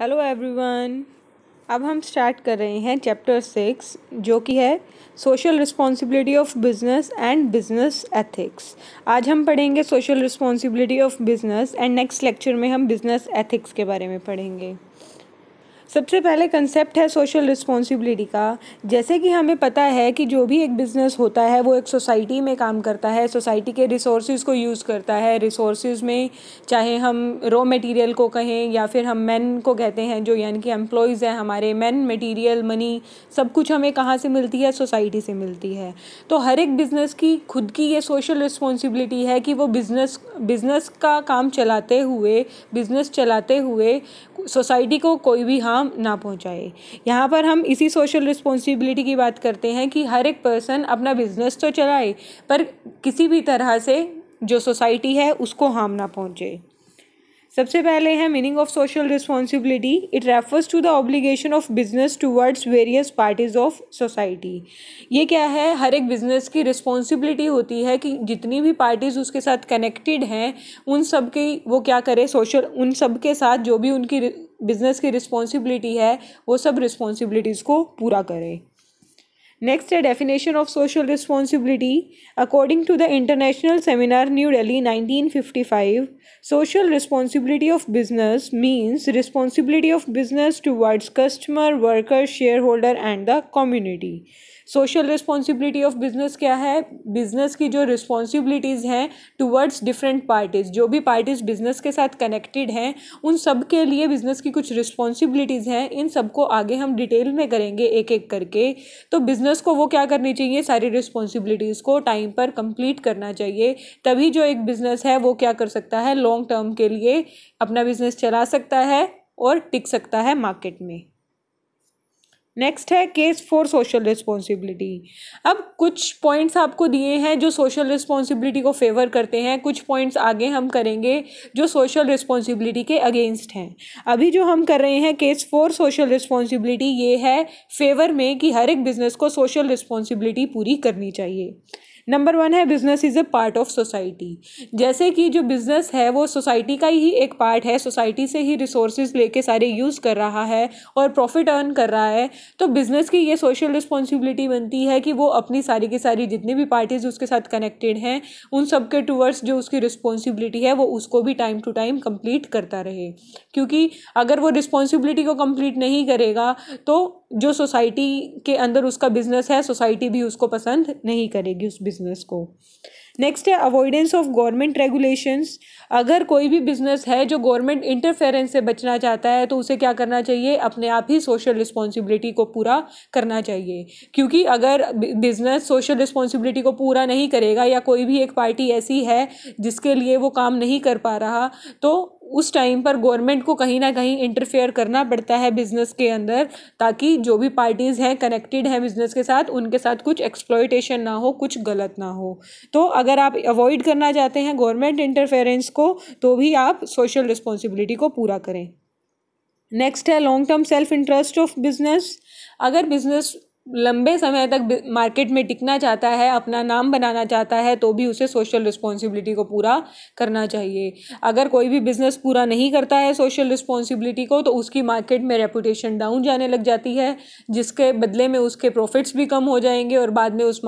Hello everyone अब हम start कर रहे हैं चैप्टर सिक्स जो कि है social responsibility of business and business ethics आज हम पढ़ेंगे social responsibility of business and next lecture में हम बिजनेस एथिक्स के बारे में पढ़ेंगे सबसे पहले कंसेप्ट है सोशल रिस्पॉन्सिबिलिटी का जैसे कि हमें पता है कि जो भी एक बिज़नेस होता है वो एक सोसाइटी में काम करता है सोसाइटी के रिसोर्स को यूज़ करता है रिसोर्स में चाहे हम रॉ मटेरियल को कहें या फिर हम मैन को कहते हैं जो यानी कि एम्प्लॉयज़ हैं हमारे मैन मटेरियल मनी सब कुछ हमें कहाँ से मिलती है सोसाइटी से मिलती है तो हर एक बिज़नेस की खुद की ये सोशल रिस्पॉन्सिबिलिटी है कि वो बिज़नेस बिज़नेस का काम चलाते हुए बिज़नेस चलाते हुए सोसाइटी को कोई भी हार्म नुकसान ना पहुँचाए यहाँ पर हम इसी सोशल रिस्पॉन्सिबिलिटी की बात करते हैं कि हर एक पर्सन अपना बिजनेस तो चलाए पर किसी भी तरह से जो सोसाइटी है उसको हार्म ना पहुँचे सबसे पहले है meaning of social responsibility it refers to the obligation of business towards various parties of society ये क्या है हर एक बिजनेस की रिस्पॉन्सिबिलिटी होती है कि जितनी भी पार्टीज उसके साथ कनेक्टेड हैं उन सब की वो क्या करे सोशल उन सब के साथ जो भी उनकी बिजनेस की रिस्पॉन्सिबिलिटी है वो सब रिस्पॉन्सिबिलिटीज़ को पूरा करें Next, a definition of social responsibility. According to the International Seminar New Delhi 1955, social responsibility of business means responsibility of business towards customer, worker, shareholder, and the community. Social responsibility of business क्या है business की जो responsibilities हैं towards different parties जो भी parties business के साथ connected हैं उन सब के लिए बिजनेस की कुछ रिस्पॉन्सिबिलिटीज़ हैं इन सबको आगे हम डिटेल में करेंगे एक एक करके तो बिजनेस को वो क्या करनी चाहिए सारी रिस्पॉन्सिबिलिटीज़ को टाइम पर कंप्लीट करना चाहिए तभी जो एक बिज़नेस है वो क्या कर सकता है लॉन्ग टर्म के लिए अपना बिजनेस चला सकता है और टिक सकता है मार्केट में नेक्स्ट है केस फॉर सोशल रिस्पॉन्सिबिलिटी अब कुछ पॉइंट्स आपको दिए हैं जो सोशल रिस्पॉन्सिबिलिटी को फेवर करते हैं कुछ पॉइंट्स आगे हम करेंगे जो सोशल रिस्पॉन्सिबिलिटी के अगेंस्ट हैं अभी जो हम कर रहे हैं केस फॉर सोशल रिस्पॉन्सिबिलिटी ये है फेवर में कि हर एक बिजनेस को सोशल रिस्पॉन्सिबिलिटी पूरी करनी चाहिए नंबर वन है business is a part of society जैसे कि जो बिज़नेस है वो सोसाइटी का ही एक पार्ट है सोसाइटी से ही रिसोर्स लेके सारे यूज़ कर रहा है और प्रॉफिट अर्न कर रहा है तो बिज़नेस की ये सोशल रिस्पॉन्सिबिलिटी बनती है कि वो अपनी सारी की सारी जितनी भी पार्टीज़ उसके साथ कनेक्टेड हैं उन सब के टूवर्ड्स जो उसकी रिस्पॉन्सिबिलिटी है वो उसको भी टाइम टू टाइम कम्प्लीट करता रहे क्योंकि अगर वो रिस्पॉन्सिबिलिटी को कम्प्लीट नहीं करेगा तो जो सोसाइटी के अंदर उसका बिज़नेस है सोसाइटी भी उसको पसंद नहीं करेगी उस बिज़नेस बिजनेस को नेक्स्ट है अवॉइडेंस ऑफ गवर्नमेंट रेगुलेशंस अगर कोई भी बिजनेस है जो गवर्नमेंट इंटरफेरेंस से बचना चाहता है तो उसे क्या करना चाहिए अपने आप ही सोशल रिस्पॉन्सिबिलिटी को पूरा करना चाहिए क्योंकि अगर बिजनेस सोशल रिस्पॉन्सिबिलिटी को पूरा नहीं करेगा या कोई भी एक पार्टी ऐसी है जिसके लिए वो काम नहीं कर पा रहा तो उस टाइम पर गवर्नमेंट को कहीं ना कहीं इंटरफेयर करना पड़ता है बिज़नेस के अंदर ताकि जो भी पार्टीज़ हैं कनेक्टेड हैं बिज़नेस के साथ उनके साथ कुछ एक्सप्लोइटेशन ना हो कुछ गलत ना हो तो अगर आप अवॉइड करना चाहते हैं गवर्नमेंट इंटरफेरेंस को तो भी आप सोशल रिस्पॉन्सिबिलिटी को पूरा करें नेक्स्ट है long term self interest of business अगर बिजनेस लंबे समय तक मार्केट में टिकना चाहता है अपना नाम बनाना चाहता है तो भी उसे सोशल रिस्पॉन्सिबिलिटी को पूरा करना चाहिए अगर कोई भी बिज़नेस पूरा नहीं करता है सोशल रिस्पॉन्सिबिलिटी को तो उसकी मार्केट में रेपुटेशन डाउन जाने लग जाती है जिसके बदले में उसके प्रॉफिट्स भी कम हो जाएंगे और बाद में उस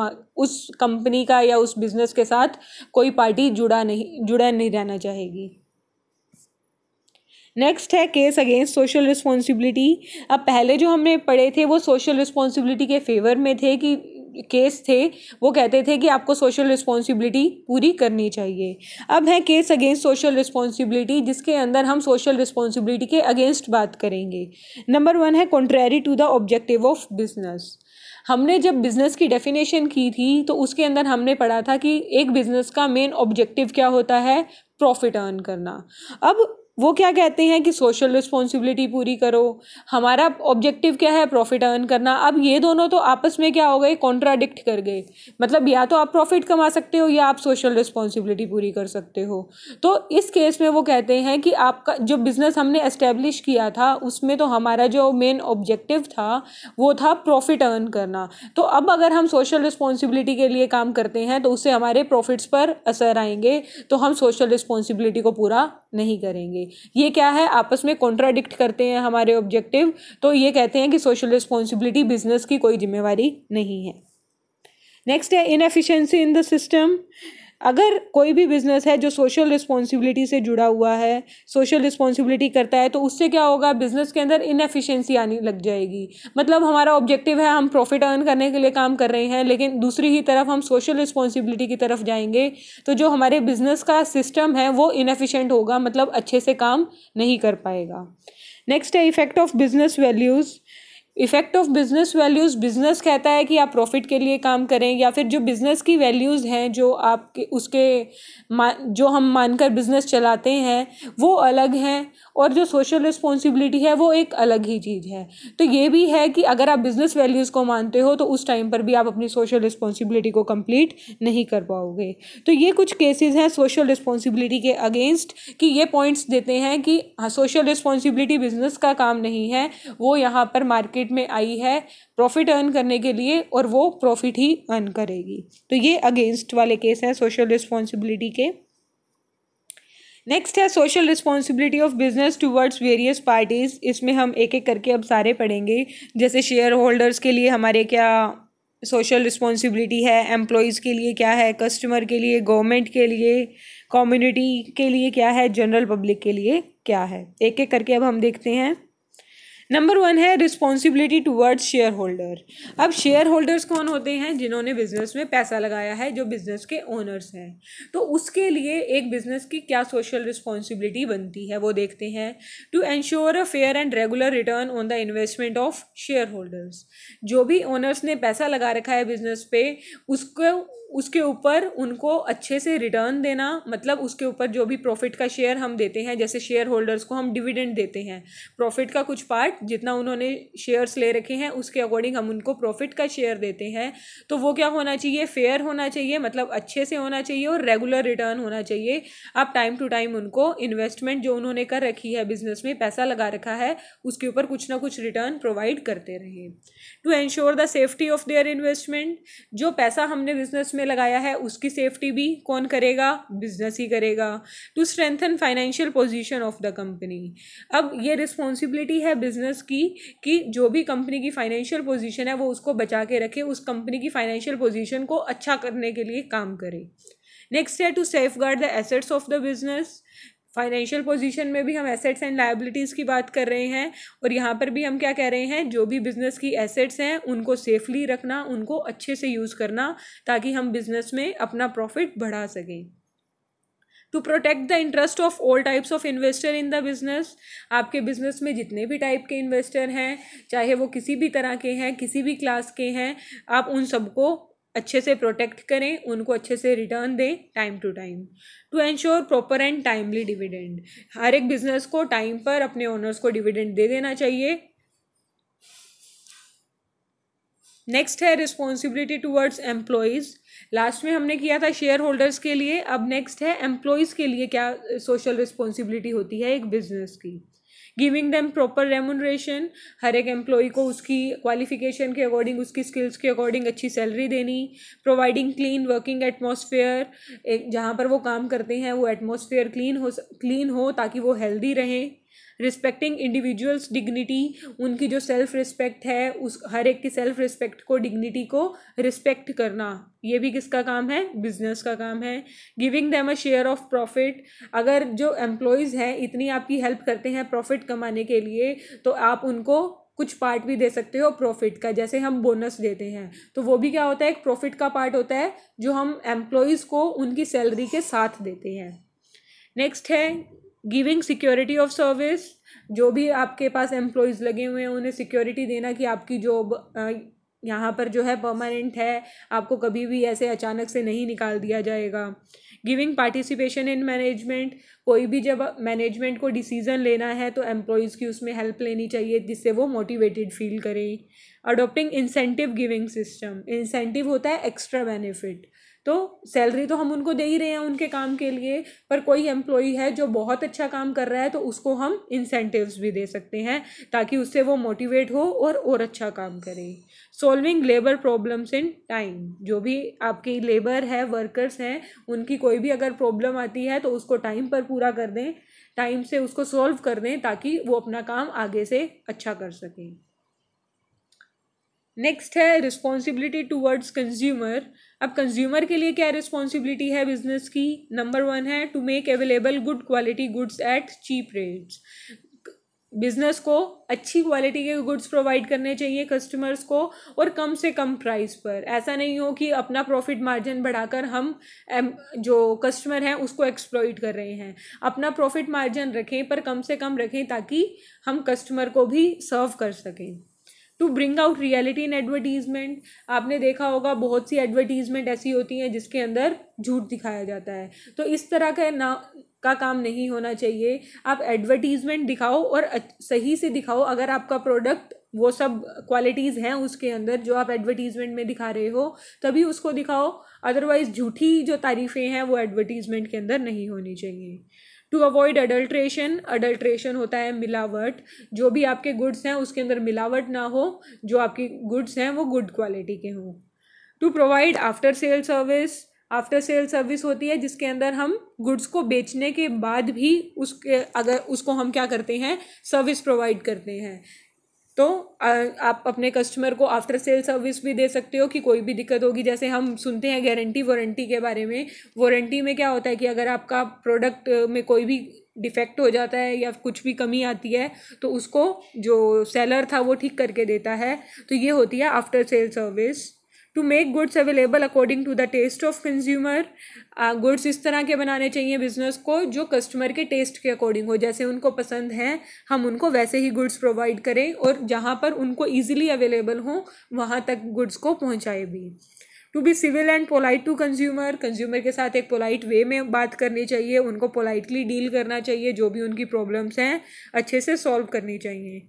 उस कंपनी का या उस बिज़नेस के साथ कोई पार्टी जुड़ा नहीं जुड़ा नहीं रहना चाहेगी नेक्स्ट है केस अगेंस्ट सोशल रिस्पॉन्सिबिलिटी अब पहले जो हमने पढ़े थे वो सोशल रिस्पॉन्सिबिलिटी के फेवर में थे कि केस थे वो कहते थे कि आपको सोशल रिस्पॉन्सिबिलिटी पूरी करनी चाहिए अब है केस अगेंस्ट सोशल रिस्पॉन्सिबिलिटी जिसके अंदर हम सोशल रिस्पॉन्सिबिलिटी के अगेंस्ट बात करेंगे नंबर वन है contrary to the objective of business हमने जब बिज़नेस की डेफिनेशन की थी तो उसके अंदर हमने पढ़ा था कि एक बिज़नेस का मेन ऑब्जेक्टिव क्या होता है प्रॉफिट अर्न करना अब वो क्या कहते हैं कि सोशल रिस्पॉन्सिबिलिटी पूरी करो हमारा ऑब्जेक्टिव क्या है प्रॉफिट अर्न करना अब ये दोनों तो आपस में क्या हो गए कॉन्ट्राडिक्ट कर गए मतलब या तो आप प्रॉफिट कमा सकते हो या आप सोशल रिस्पॉन्सिबिलिटी पूरी कर सकते हो तो इस केस में वो कहते हैं कि आपका जो बिज़नेस हमने एस्टेब्लिश किया था उसमें तो हमारा जो मेन ऑब्जेक्टिव था वो था प्रॉफिट अर्न करना तो अब अगर हम सोशल रिस्पॉन्सिबिलिटी के लिए काम करते हैं तो उससे हमारे प्रॉफिट्स पर असर आएंगे तो हम सोशल रिस्पॉन्सिबिलिटी को पूरा नहीं करेंगे ये क्या है आपस में कॉन्ट्राडिक्ट करते हैं हमारे ऑब्जेक्टिव तो ये कहते हैं कि सोशल रिस्पॉन्सिबिलिटी बिजनेस की कोई जिम्मेवारी नहीं है नेक्स्ट है इनएफिशेंसी इन द सिस्टम अगर कोई भी बिजनेस है जो सोशल रिस्पॉन्सिबिलिटी से जुड़ा हुआ है सोशल रिस्पॉन्सिबिलिटी करता है तो उससे क्या होगा बिजनेस के अंदर इनएफिशिएंसी आने लग जाएगी मतलब हमारा ऑब्जेक्टिव है हम प्रॉफिट अर्न करने के लिए काम कर रहे हैं लेकिन दूसरी ही तरफ हम सोशल रिस्पॉन्सिबिलिटी की तरफ जाएंगे तो जो हमारे बिजनेस का सिस्टम है वो इनएफिशेंट होगा मतलब अच्छे से काम नहीं कर पाएगा नेक्स्ट है effect of business values effect of business values business कहता है कि आप प्रॉफिट के लिए काम करें या फिर जो बिजनेस की वैल्यूज़ हैं जो आपके उसके मान जो हम मानकर बिजनेस चलाते हैं वो अलग हैं और जो सोशल रिस्पॉन्सिबिलिटी है वो एक अलग ही चीज़ है तो ये भी है कि अगर आप बिजनेस वैल्यूज़ को मानते हो तो उस टाइम पर भी आप अपनी सोशल रिस्पॉन्सिबिलिटी को कंप्लीट नहीं कर पाओगे तो ये कुछ केसेस हैं सोशल रिस्पॉन्सिबिलिटी के अगेंस्ट कि ये पॉइंट्स देते हैं कि सोशल रिस्पॉन्सिबिलिटी बिजनेस का काम नहीं है वो यहाँ पर मार्केट मार्केट में आई है प्रॉफिट अर्न करने के लिए और वो प्रॉफिट ही अर्न करेगी तो ये अगेंस्ट वाले केस हैं सोशल रिस्पॉन्सिबिलिटी के नेक्स्ट है social responsibility of business towards various parties इसमें हम एक एक करके अब सारे पढ़ेंगे जैसे शेयर होल्डर्स के लिए हमारे क्या सोशल रिस्पॉन्सिबिलिटी है एम्प्लॉयज़ के लिए क्या है कस्टमर के लिए गवर्नमेंट के लिए कम्युनिटी के लिए क्या है जनरल पब्लिक के लिए क्या है एक एक करके अब हम देखते हैं नंबर वन है रिस्पॉन्सिबिलिटी टूवर्ड्स शेयर होल्डर अब शेयर होल्डर्स कौन होते हैं जिन्होंने बिजनेस में पैसा लगाया है जो बिजनेस के ओनर्स हैं तो उसके लिए एक बिजनेस की क्या सोशल रिस्पॉन्सिबिलिटी बनती है वो देखते हैं to ensure a fair and regular return on the investment of shareholders जो भी ओनर्स ने पैसा लगा रखा है बिजनेस पे उसको उसके ऊपर उनको अच्छे से रिटर्न देना मतलब उसके ऊपर जो भी प्रॉफिट का शेयर हम देते हैं जैसे शेयर होल्डर्स को हम डिविडेंड देते हैं प्रॉफिट का कुछ पार्ट जितना उन्होंने शेयर्स ले रखे हैं उसके अकॉर्डिंग हम उनको प्रॉफिट का शेयर देते हैं तो वो क्या होना चाहिए फेयर होना चाहिए मतलब अच्छे से होना चाहिए और रेगुलर रिटर्न होना चाहिए आप टाइम टू टाइम उनको इन्वेस्टमेंट जो उन्होंने कर रखी है बिजनेस में पैसा लगा रखा है उसके ऊपर कुछ ना कुछ रिटर्न प्रोवाइड करते रहें to ensure the safety of their investment जो पैसा हमने बिजनेस में लगाया है उसकी सेफ्टी भी कौन करेगा बिजनेस ही करेगा to strengthen financial position of the company अब ये रिस्पॉन्सिबिलिटी है बिजनेस की कि जो भी कंपनी की फाइनेंशियल पोजीशन है वो उसको बचा के रखे उस कंपनी की फाइनेंशियल पोजीशन को अच्छा करने के लिए काम करे नेक्स्ट है to safeguard the assets of the business financial position में भी हम एसेट्स एंड लाइबिलिटीज़ की बात कर रहे हैं और यहाँ पर भी हम क्या कह रहे हैं जो भी बिज़नेस की एसेट्स हैं उनको सेफली रखना उनको अच्छे से यूज़ करना ताकि हम बिज़नेस में अपना प्रॉफिट बढ़ा सकें to protect the interest of all types of investor in the business आपके बिजनेस में जितने भी टाइप के इन्वेस्टर हैं चाहे वो किसी भी तरह के हैं किसी भी क्लास के हैं आप उन सबको अच्छे से प्रोटेक्ट करें उनको अच्छे से रिटर्न दें time to time to ensure proper and timely dividend हर एक बिजनेस को टाइम पर अपने ओनर्स को डिविडेंड दे देना चाहिए नेक्स्ट है रिस्पॉन्सिबिलिटी टूवर्ड्स एम्प्लॉयज़ लास्ट में हमने किया था शेयर होल्डर्स के लिए अब नेक्स्ट है एम्प्लॉयज़ के लिए क्या सोशल रिस्पॉन्सिबिलिटी होती है एक बिजनेस की गिविंग दैम प्रॉपर रेमोनरेशन हर एक एम्प्लॉय को उसकी क्वालिफिकेशन के अकॉर्डिंग उसकी स्किल्स के अकॉर्डिंग अच्छी सैलरी देनी प्रोवाइडिंग क्लीन वर्किंग एटमोसफेयर जहाँ पर वो काम करते हैं वो एटमोसफेयर क्लीन हो क्लीन हो ताकि वो हेल्दी रहें रिस्पेक्टिंग इंडिविजुअल्स डिग्निटी उनकी जो सेल्फ रिस्पेक्ट है उस हर एक की सेल्फ रिस्पेक्ट को डिग्निटी को रिस्पेक्ट करना ये भी किसका काम है बिजनेस का काम है giving them a share of profit अगर जो एम्प्लॉयज़ हैं इतनी आपकी हेल्प करते हैं प्रॉफिट कमाने के लिए तो आप उनको कुछ पार्ट भी दे सकते हो प्रॉफिट का जैसे हम बोनस देते हैं तो वो भी क्या होता है एक प्रॉफिट का पार्ट होता है जो हम एम्प्लॉयज़ को उनकी सैलरी के साथ देते हैं नेक्स्ट है गिविंग सिक्योरिटी ऑफ सर्विस जो भी आपके पास एम्प्लॉयज़ लगे हुए हैं उन्हें सिक्योरिटी देना कि आपकी जॉब यहाँ पर जो है परमानेंट है आपको कभी भी ऐसे अचानक से नहीं निकाल दिया जाएगा गिविंग पार्टिसिपेशन इन मैनेजमेंट कोई भी जब मैनेजमेंट को डिसीज़न लेना है तो एम्प्लॉयज़ की उसमें हेल्प लेनी चाहिए जिससे वो मोटिवेटेड फील करें adopting incentive giving system incentive होता है एक्स्ट्रा बेनिफिट तो सैलरी तो हम उनको दे ही रहे हैं उनके काम के लिए पर कोई एम्प्लॉई है जो बहुत अच्छा काम कर रहा है तो उसको हम इंसेंटिव्स भी दे सकते हैं ताकि उससे वो मोटिवेट हो और और अच्छा काम करे solving labour problems in time जो भी आपकी लेबर है वर्कर्स हैं उनकी कोई भी अगर प्रॉब्लम आती है तो उसको टाइम पर पूरा कर दें टाइम से उसको सॉल्व कर दें ताकि वो अपना काम आगे से अच्छा कर सकें नेक्स्ट है रिस्पॉन्सिबिलिटी टूवर्ड्स कंज्यूमर अब कंज्यूमर के लिए क्या रिस्पॉन्सिबिलिटी है बिजनेस की नंबर वन है to make available good quality goods at cheap rates business को अच्छी क्वालिटी के गुड्स प्रोवाइड करने चाहिए कस्टमर्स को और कम से कम प्राइस पर ऐसा नहीं हो कि अपना प्रॉफिट मार्जिन बढ़ाकर हम जो कस्टमर हैं उसको एक्सप्लॉइट कर रहे हैं अपना प्रॉफिट मार्जिन रखें पर कम से कम रखें ताकि हम कस्टमर को भी सर्व कर सकें to bring out reality in advertisement आपने देखा होगा बहुत सी एडवर्टीजमेंट ऐसी होती हैं जिसके अंदर झूठ दिखाया जाता है तो इस तरह का ना का काम नहीं होना चाहिए आप एडवर्टीजमेंट दिखाओ और सही से दिखाओ अगर आपका प्रोडक्ट वो सब क्वालिटीज़ हैं उसके अंदर जो आप एडवर्टीज़मेंट में दिखा रहे हो तभी उसको दिखाओ अदरवाइज़ झूठी जो तारीफ़ें हैं वो एडवर्टीज़मेंट के अंदर नहीं होनी चाहिए टू अवॉइड अडल्ट्रेशन अडल्ट्रेशन होता है मिलावट जो भी आपके गुड्स हैं उसके अंदर मिलावट ना हो जो आपकी गुड्स हैं वो गुड क्वालिटी के हों to provide after sale service after sale service होती है जिसके अंदर हम गुड्स को बेचने के बाद भी उसके अगर उसको हम क्या करते हैं सर्विस प्रोवाइड करते हैं तो आ, आप अपने कस्टमर को आफ्टर सेल सर्विस भी दे सकते हो कि कोई भी दिक्कत होगी जैसे हम सुनते हैं गारंटी वारंटी के बारे में वारंटी में क्या होता है कि अगर आपका प्रोडक्ट में कोई भी डिफेक्ट हो जाता है या कुछ भी कमी आती है तो उसको जो सेलर था वो ठीक करके देता है तो ये होती है after sale service to make goods available according to the taste of consumer goods इस तरह के बनाने चाहिए बिजनेस को जो कस्टमर के टेस्ट के अकॉर्डिंग हो जैसे उनको पसंद हैं हम उनको वैसे ही गुड्स प्रोवाइड करें और जहाँ पर उनको ईजिली अवेलेबल हों वहाँ तक गुड्स को पहुँचाए भी to be civil and polite to consumer consumer के साथ एक पोलाइट वे में बात करनी चाहिए उनको पोलाइटली डील करना चाहिए जो भी उनकी प्रॉब्लम्स हैं अच्छे से सॉल्व करनी चाहिए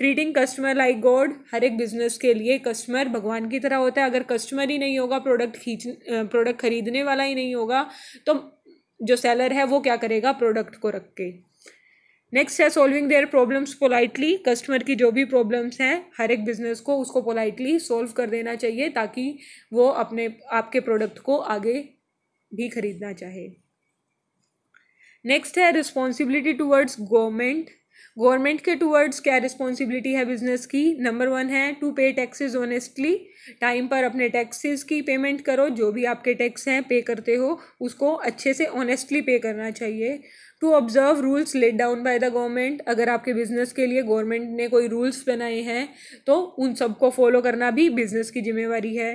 ट्रीटिंग कस्टमर लाइक गॉड हर एक बिजनेस के लिए कस्टमर भगवान की तरह होता है अगर कस्टमर ही नहीं होगा प्रोडक्ट खींच प्रोडक्ट खरीदने वाला ही नहीं होगा तो जो सेलर है वो क्या करेगा प्रोडक्ट को रख के नेक्स्ट है solving their problems politely customer की जो भी प्रॉब्लम्स हैं हर एक बिजनेस को उसको पोलाइटली सॉल्व कर देना चाहिए ताकि वो अपने आपके प्रोडक्ट को आगे भी खरीदना चाहे नेक्स्ट है रिस्पॉन्सिबिलिटी टूवर्ड्स गवर्नमेंट गवर्नमेंट के टूवर्ड्स क्या रिस्पॉन्सिबिलिटी है बिजनेस की नंबर वन है to pay taxes honestly time पर अपने टैक्सेस की पेमेंट करो जो भी आपके टैक्स हैं पे करते हो उसको अच्छे से ऑनेस्टली पे करना चाहिए to observe rules laid down by the government अगर आपके बिजनेस के लिए गवर्नमेंट ने कोई रूल्स बनाए हैं तो उन सबको फॉलो करना भी बिजनेस की जिम्मेवारी है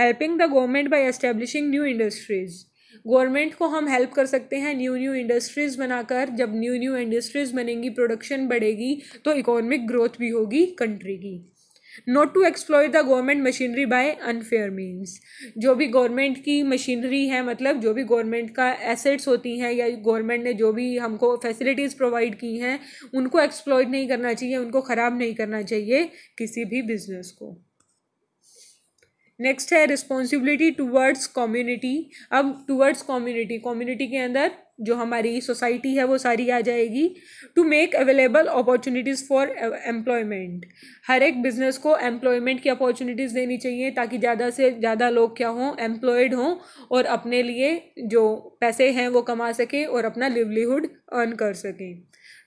helping the government by establishing new industries government को हम हेल्प कर सकते हैं न्यू न्यू इंडस्ट्रीज़ बनाकर जब न्यू न्यू इंडस्ट्रीज़ बनेंगी प्रोडक्शन बढ़ेगी तो इकोनॉमिक ग्रोथ भी होगी कंट्री की not to explore the government machinery by unfair means जो भी गवर्नमेंट की मशीनरी है मतलब जो भी गवर्नमेंट का एसेट्स होती हैं या गवर्नमेंट ने जो भी हमको फैसिलिटीज़ प्रोवाइड की हैं उनको एक्सप्लोइट नहीं करना चाहिए उनको ख़राब नहीं करना चाहिए किसी भी बिजनेस को नेक्स्ट है रिस्पॉन्सिबिलिटी टूवर्ड्स कम्युनिटी अब टूवर्ड्स कम्युनिटी कम्युनिटी के अंदर जो हमारी सोसाइटी है वो सारी आ जाएगी to make available opportunities for employment हर एक बिजनेस को एम्प्लॉयमेंट की अपॉर्चुनिटीज़ देनी चाहिए ताकि ज़्यादा से ज़्यादा लोग क्या हों एम्प्लॉयड हों और अपने लिए जो पैसे हैं वो कमा सकें और अपना लिवलीहुड अर्न कर सकें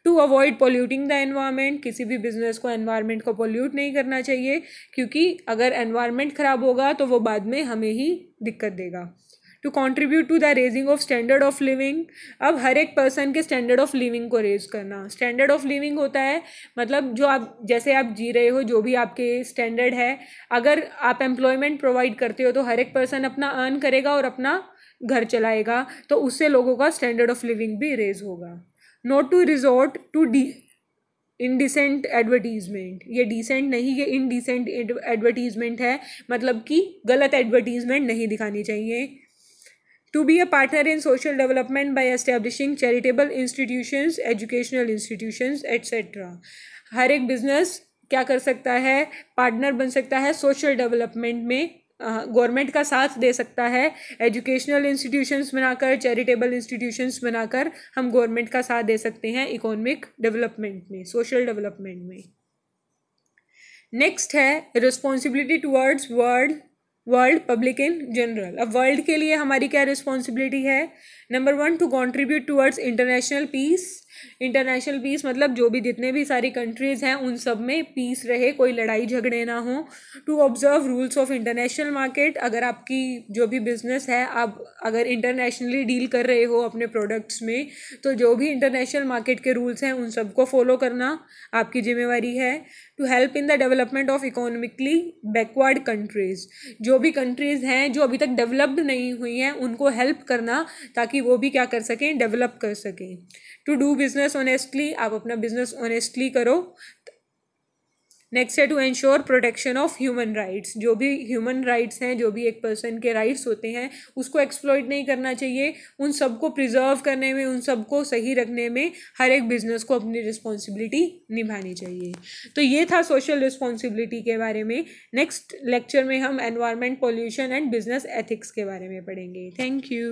to avoid polluting the environment किसी भी बिजनेस को एनवायरनमेंट को पोल्यूट नहीं करना चाहिए क्योंकि अगर एनवायरनमेंट ख़राब होगा तो वो बाद में हमें ही दिक्कत देगा to contribute to the raising of standard of living अब हर एक पर्सन के स्टैंडर्ड ऑफ लिविंग को रेज करना स्टैंडर्ड ऑफ लिविंग होता है मतलब जो आप जैसे आप जी रहे हो जो भी आपके स्टैंडर्ड है अगर आप एम्प्लॉयमेंट प्रोवाइड करते हो तो हर एक पर्सन अपना अर्न करेगा और अपना घर चलाएगा तो उससे लोगों का स्टैंडर्ड ऑफ लिविंग भी रेज होगा not to resort to the indecent advertisement ये डिसेंट नहीं ये इनडिसेंट एडवर्टीजमेंट है मतलब कि गलत एडवर्टीजमेंट नहीं दिखानी चाहिए to be a partner in social development by establishing charitable institutions educational institutions etcetera हर एक बिजनेस क्या कर सकता है पार्टनर बन सकता है सोशल डेवलपमेंट में गवर्नमेंट का साथ दे सकता है एजुकेशनल इंस्टीट्यूशंस बनाकर चैरिटेबल इंस्टीट्यूशंस बनाकर हम गवर्नमेंट का साथ दे सकते हैं इकोनॉमिक डेवलपमेंट में सोशल डेवलपमेंट में नेक्स्ट है responsibility towards world world public in general अब वर्ल्ड के लिए हमारी क्या रिस्पॉन्सिबिलिटी है number one to contribute towards international peace international peace मतलब जो भी जितने भी सारी कंट्रीज़ हैं उन सब में पीस रहे कोई लड़ाई झगड़े ना हो to observe rules of international market अगर आपकी जो भी बिजनेस है आप अगर इंटरनेशनली डील कर रहे हो अपने प्रोडक्ट्स में तो जो भी इंटरनेशनल मार्केट के रूल्स हैं उन सबको फॉलो करना आपकी जिम्मेवारी है to help in the development of economically backward countries जो भी कंट्रीज़ हैं जो अभी तक डेवलप्ड नहीं हुई हैं उनको हेल्प करना ताकि ताकि वो भी क्या कर सकें डेवलप कर सकें टू डू बिजनेस ऑनेस्टली आप अपना बिजनेस ऑनेस्टली करो नेक्स्ट है to ensure protection of human rights जो भी ह्यूमन राइट्स हैं जो भी एक पर्सन के राइट्स होते हैं उसको एक्सप्लोइ नहीं करना चाहिए उन सबको प्रिजर्व करने में उन सबको सही रखने में हर एक बिजनेस को अपनी रिस्पॉन्सिबिलिटी निभानी चाहिए तो ये था सोशल रिस्पॉन्सिबिलिटी के बारे में नेक्स्ट लेक्चर में हम environment pollution and business ethics के बारे में पढ़ेंगे थैंक यू